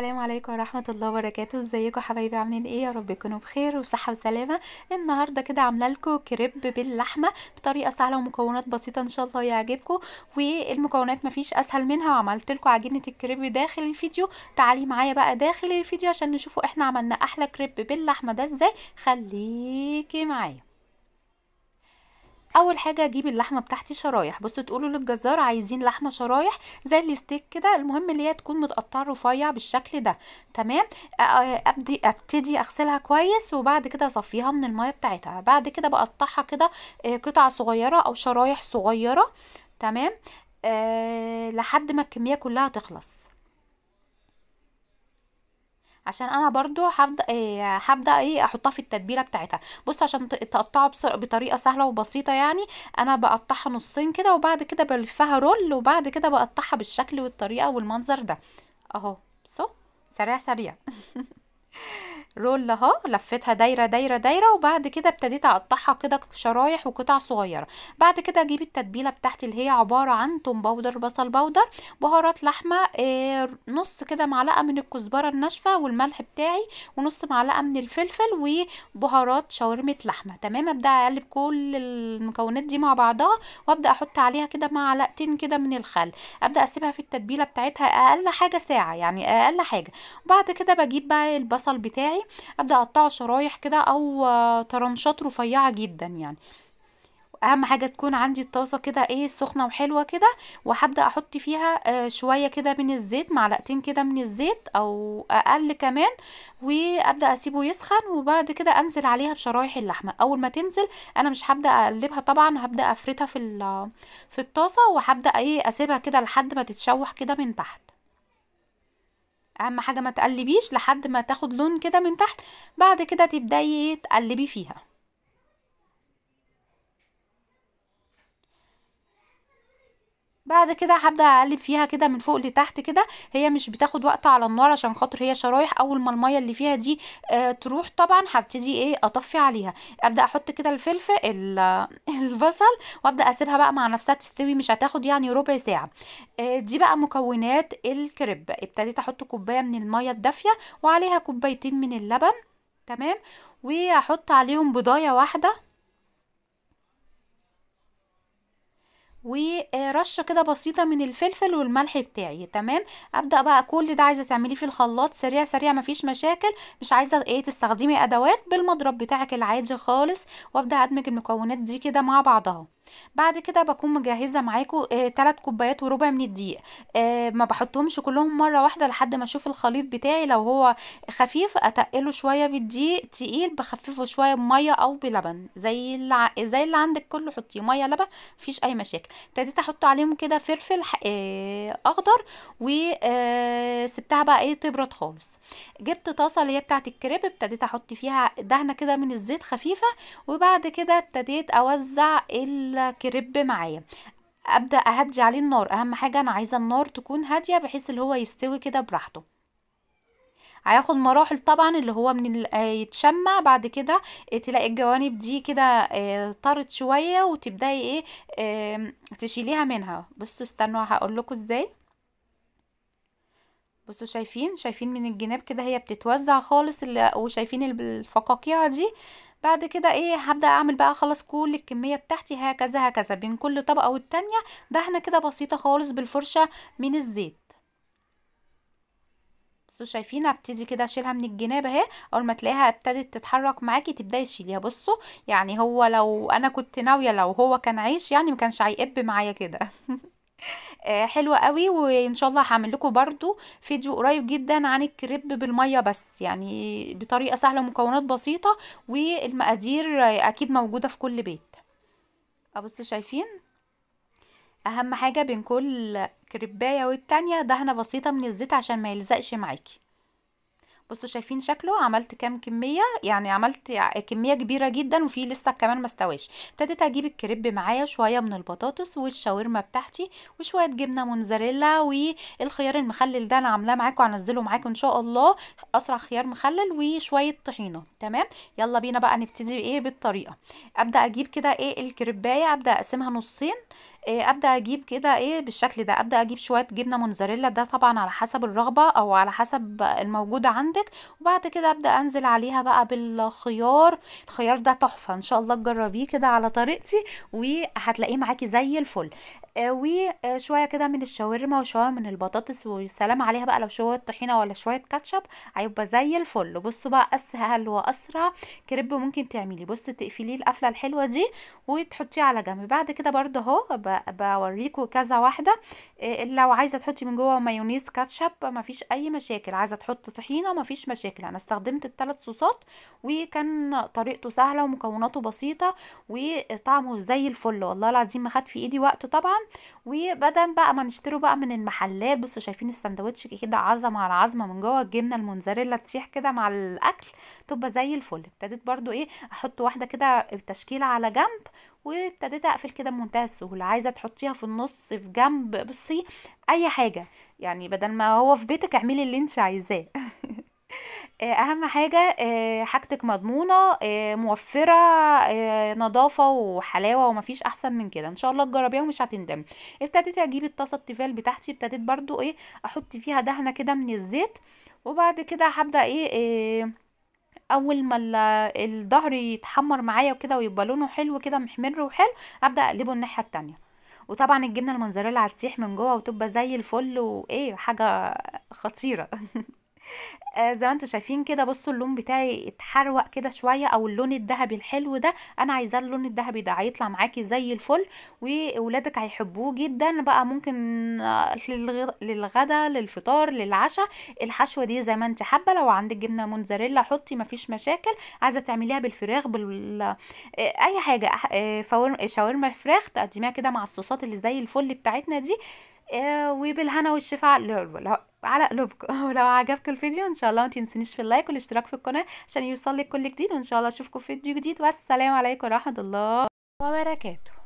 السلام عليكم ورحمه الله وبركاته ازيكم حبايبي عاملين ايه يا رب تكونوا بخير وبصحه وسلامه النهارده كده عامله لكم كريب باللحمه بطريقه سهله ومكونات بسيطه ان شاء الله يعجبكم والمكونات مفيش اسهل منها وعملت لكم عجينه الكريب داخل الفيديو تعالي معايا بقى داخل الفيديو عشان نشوفوا احنا عملنا احلى كريب باللحمه ده ازاي خليكي معايا اول حاجه اجيب اللحمه بتاعتي شرايح بصوا تقولوا للجزار عايزين لحمه شرايح زي الستيك كده المهم اللي هي تكون متقطعه رفيع بالشكل ده تمام ابدي ابتدي اغسلها كويس وبعد كده اصفيها من الميه بتاعتها بعد كده بقطعها كده آه، قطع صغيره او شرايح صغيره تمام أه لحد ما الكميه كلها تخلص عشان انا برضو هبدا آه، هبدا ايه احطها في التتبيله بتاعتها بص عشان تقطعه بطريقه سهله وبسيطه يعني انا بقطعها نصين كده وبعد كده بلفها رول وبعد كده بقطعها بالشكل والطريقه والمنظر ده اهو بصوا سريع سريع رول اهو لفيتها دايره دايره دايره وبعد كده ابتديت اقطعها كده شرايح وقطع صغيره بعد كده اجيب التتبيله بتاعتي اللي هي عباره عن توم باودر بصل باودر بهارات لحمه آه نص كده معلقه من الكزبره الناشفه والملح بتاعي ونص معلقه من الفلفل وبهارات شاورمه لحمه تمام ابدا اقلب كل المكونات دي مع بعضها وابدا احط عليها كده معلقتين كده من الخل ابدا اسيبها في التتبيله بتاعتها اقل حاجه ساعه يعني اقل حاجه وبعد كده بجيب بقى البصل بتاعي ابدا اقطعه شرايح كده او آه، طرنشات رفيعه جدا يعني اهم حاجه تكون عندي الطاسه كده ايه سخنه وحلوه كده وهبدا احط فيها آه شويه كده من الزيت معلقتين كده من الزيت او اقل كمان وابدا اسيبه يسخن وبعد كده انزل عليها بشرايح اللحمه اول ما تنزل انا مش هبدا اقلبها طبعا هبدا افرتها في آه، في الطاسه وهبدا ايه اسيبها كده لحد ما تتشوح كده من تحت اهم حاجه ما تقلبيش لحد ما تاخد لون كده من تحت بعد كده تبداي إيه تقلبي فيها بعد كده هبدا اقلب فيها كده من فوق لتحت كده هي مش بتاخد وقت على النار عشان خاطر هي شرايح اول ما الميه اللي فيها دي آه، تروح طبعا هبتدي ايه اطفي عليها ابدا احط كده الفلفل البصل وابدا اسيبها بقى مع نفسها تستوي مش هتاخد يعني ربع ساعه آه، دي بقى مكونات الكريب ابتديت احط كوبايه من الميه الدافيه وعليها كوبايتين من اللبن تمام وهحط عليهم بضايه واحده ورشه آه، كده بسيطه من الفلفل والملح بتاعي تمام ابدا بقى كل ده عايزه تعمليه في الخلاط سريع سريع مفيش مشاكل مش عايزه ايه تستخدمي ادوات بالمضرب بتاعك العادي خالص وابدا ادمج المكونات دي كده مع بعضها بعد كده بكون مجهزه معاكم آه، تلات آه كوبايات وربع من الدقيق آه ما بحطهمش كلهم مره واحده لحد ما اشوف الخليط بتاعي لو هو خفيف اتقله شويه بالدقيق تقيل بخففه شويه بميه او بلبن زي اللي زي اللي عندك كله حطيه ميه لبن مفيش اي مشاكل ابتديت احط عليهم كده فلفل آه اخضر وسبتها آه، بقى ايه تبرد خالص جبت طاسه اللي هي بتاعه الكريب ابتديت احط فيها دهنه كده من الزيت خفيفه وبعد كده ابتديت اوزع ال كريب معايا ابدا اهدي عليه النار اهم حاجه انا عايزه النار تكون هاديه بحيث اللي هو يستوي كده براحته هياخد مراحل طبعا اللي هو من آه، يتشمع بعد كده آه، تلاقي الجوانب دي كده آه، طرت شويه وتبداي ايه تشيليها منها بصوا استنوا هقول لكم ازاي بصوا شايفين شايفين من الجناب كده هي بتتوزع خالص وشايفين الفقاقيع دي بعد كده ايه هبدا اعمل بقى خلاص كل الكميه بتاعتي هكذا هكذا بين كل طبقه والتانيه ده احنا كده بسيطه خالص بالفرشه من الزيت بصوا شايفين هبتدي كده اشيلها من الجناب اهي اول ما تلاقيها ابتدت تتحرك معاكي تبداي تشيليها بصوا يعني هو لو انا كنت ناويه لو هو كان عيش يعني ما كانش هيقب معايا كده آه، حلوه قوي وان شاء الله هعمل لكم برضو فيديو قريب جدا عن الكريب بالميه بس يعني بطريقه سهله ومكونات بسيطه والمقادير اكيد موجوده في كل بيت ابص شايفين اهم حاجه بين كل كريبايه والتانيه دهنه بسيطه من الزيت عشان ما يلزقش معاكي بصوا شايفين شكله عملت كام كميه يعني عملت كميه كبيره جدا وفي لسه كمان ما استواش ابتديت اجيب الكريب معايا شويه من البطاطس والشاورما بتاعتي وشويه جبنه موتزاريلا والخيار المخلل ده انا عاملاه معاكم هنزله معاكم ان شاء الله اسرع خيار مخلل وشويه طحينه تمام يلا بينا بقى نبتدي ايه بالطريقه ابدا اجيب كده ايه الكريبايه ابدا اقسمها نصين آه، ابدا اجيب كده ايه بالشكل ده ابدا اجيب شويه جبنه موتزاريلا ده طبعا على حسب الرغبه او على حسب الموجوده عندك وبعد كده ابدا انزل عليها بقى بالخيار الخيار ده تحفه ان شاء الله تجربيه كده على طريقتي وهتلاقيه معاكي زي الفل آه، وشويه آه، كده من الشاورما وشويه من البطاطس وسلام عليها بقى لو شويه طحينه ولا شويه كاتشب هيبقى زي الفل بصوا بقى اسهل واسرع كريب ممكن تعمليه بصوا تقفليه القفله الحلوه دي وتحطيه على جنب بعد كده برده اهو بوريكم كذا واحده آه، لو عايزه تحطي من جوه مايونيز كاتشب مفيش اي مشاكل عايزه تحط طحينه مفيش مشاكل انا استخدمت الثلاث صوصات وكان طريقته سهله ومكوناته بسيطه وطعمه زي الفل والله العظيم ما خد في ايدي وقت طبعا وبدل بقى ما نشتره بقى من المحلات بصوا شايفين السندوتش كده عظمه على عظمه من جوه الجبنه الموتزاريلا تسيح كده مع الاكل تبقى زي الفل ابتديت برضو ايه احط واحده كده التشكيله على جنب وابتديت اقفل كده بمنتهى السهوله عايزه تحطيها في النص في جنب بصي اي حاجه يعني بدل ما هو في بيتك اعملي اللي انت عايزاه آه، اهم حاجه آه، حاجتك مضمونه آه، موفره نظافه وحلاوه ومفيش احسن من كده ان شاء الله تجربيها ومش هتندم ابتديت اجيب الطاسه التيفال بتاعتي ابتديت برضو ايه احط فيها دهنه كده من الزيت وبعد كده هبدا ايه, إيه اول ما الظهر يتحمر معايا وكده ويبقى لونه حلو كده محمر وحلو ابدا اقلبه الناحيه التانية وطبعا الجبنه الموزاريلا هتسيح من جوه وتبقى زي الفل وايه حاجه خطيره آه، زي ما انتم شايفين كده بصوا اللون بتاعي اتحروق كده شويه او اللون الذهبي الحلو ده انا عايزاه اللون الذهبي ده هيطلع معاكي زي الفل واولادك هيحبوه جدا بقى ممكن آه، للغدا للفطار للعشاء الحشوه دي زي ما انت حابه لو عندك جبنه موتزاريلا حطي مفيش مشاكل عايزه تعمليها بالفراخ بال آه، اي حاجه شاورما فراخ تقدميها كده مع الصوصات اللي زي الفل بتاعتنا دي آه، وبالهنا والشفاء على قلوبكم ولو عجبكم الفيديو ان شاء الله ما تنسونيش في اللايك والاشتراك في القناه عشان يوصل لك كل جديد وان شاء الله اشوفكم في فيديو جديد والسلام عليكم ورحمه الله وبركاته